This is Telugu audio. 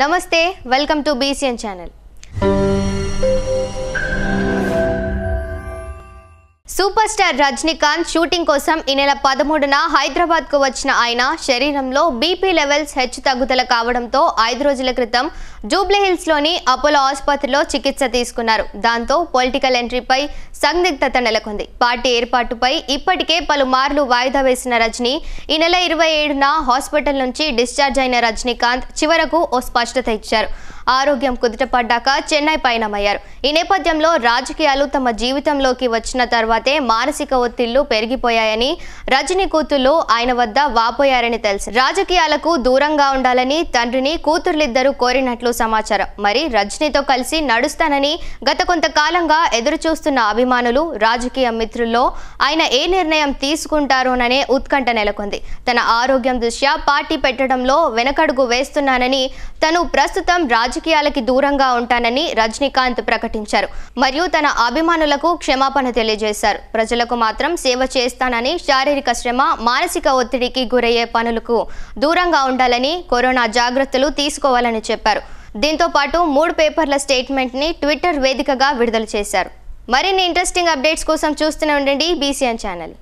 నమస్తే welcome to BCN channel super star Rajinikanth shooting కోసం ఈ నెల పదమూడున హైదరాబాద్కు వచ్చిన ఆయన శరీరంలో బీపీ లెవెల్స్ హెచ్చు తగ్గుదల కావడంతో ఐదు రోజుల క్రితం జూబ్లీహిల్స్లోని అపోలో ఆసుపత్రిలో చికిత్స తీసుకున్నారు దాంతో పొలిటికల్ ఎంట్రీపై సందిగ్ధత నెలకొంది పార్టీ ఏర్పాటుపై ఇప్పటికే పలుమార్లు వాయిదా వేసిన రజనీ ఈ నెల ఇరవై ఏడున హాస్పిటల్ నుంచి డిశ్చార్జ్ అయిన రజనీకాంత్ చివరకు ఓ స్పష్టత ఇచ్చారు ఆరోగ్యం కుదుటపడ్డాక చెన్నై పయనమయ్యారు ఈ నేపథ్యంలో రాజకీయాలు తమ జీవితంలోకి వచ్చిన తర్వాతే మానసిక ఒత్తిళ్లు పెరిగిపోయాయని రజనీ కూతుర్లు ఆయన వద్ద వాపోయారని తెలుసు రాజకీయాలకు దూరంగా ఉండాలని తండ్రిని కూతుర్లిద్దరూ కోరినట్లు సమాచారం మరి రజనీతో కలిసి నడుస్తానని గత కొంతకాలంగా ఎదురుచూస్తున్న అభిమానులు రాజకీయ మిత్రుల్లో ఆయన ఏ నిర్ణయం తీసుకుంటారోననే ఉత్కంఠ నెలకొంది తన ఆరోగ్యం దృష్ట్యా పార్టీ పెట్టడంలో వెనకడుగు వేస్తున్నానని తను ప్రస్తుతం రాజకీయాలకి దూరంగా ఉంటానని రజనీకాంత్ ప్రకటించారు మరియు తన అభిమానులకు క్షమాపణ తెలియజేశారు ప్రజలకు మాత్రం సేవ చేస్తానని శారీరక శ్రమ మానసిక ఒత్తిడికి గురయ్యే పనులకు దూరంగా ఉండాలని కరోనా జాగ్రత్తలు తీసుకోవాలని చెప్పారు దీంతో పాటు మూడు పేపర్ల స్టేట్మెంట్ని ట్విట్టర్ వేదికగా విడుదల చేశారు మరిన్ని ఇంట్రెస్టింగ్ అప్డేట్స్ కోసం చూస్తూనే ఉండండి బీసీఎన్ ఛానల్